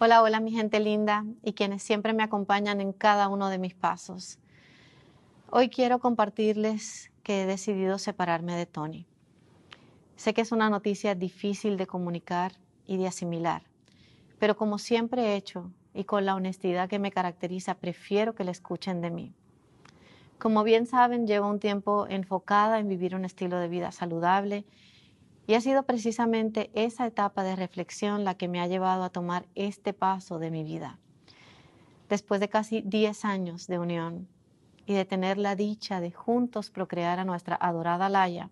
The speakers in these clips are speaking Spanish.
Hola, hola mi gente linda y quienes siempre me acompañan en cada uno de mis pasos. Hoy quiero compartirles que he decidido separarme de Tony. Sé que es una noticia difícil de comunicar y de asimilar, pero como siempre he hecho y con la honestidad que me caracteriza, prefiero que la escuchen de mí. Como bien saben, llevo un tiempo enfocada en vivir un estilo de vida saludable y ha sido precisamente esa etapa de reflexión la que me ha llevado a tomar este paso de mi vida. Después de casi 10 años de unión y de tener la dicha de juntos procrear a nuestra adorada Laya,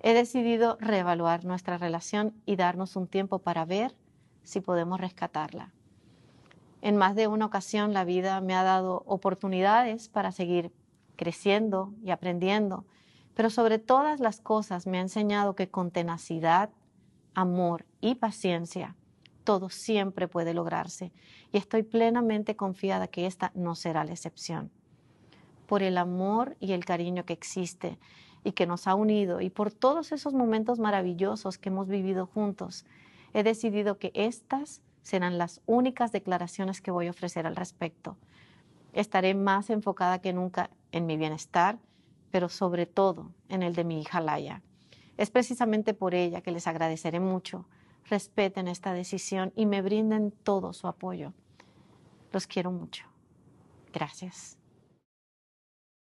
he decidido reevaluar nuestra relación y darnos un tiempo para ver si podemos rescatarla. En más de una ocasión la vida me ha dado oportunidades para seguir creciendo y aprendiendo pero sobre todas las cosas me ha enseñado que con tenacidad, amor y paciencia, todo siempre puede lograrse y estoy plenamente confiada que esta no será la excepción. Por el amor y el cariño que existe y que nos ha unido y por todos esos momentos maravillosos que hemos vivido juntos, he decidido que estas serán las únicas declaraciones que voy a ofrecer al respecto. Estaré más enfocada que nunca en mi bienestar, pero sobre todo en el de mi hija Laya. Es precisamente por ella que les agradeceré mucho. Respeten esta decisión y me brinden todo su apoyo. Los quiero mucho. Gracias.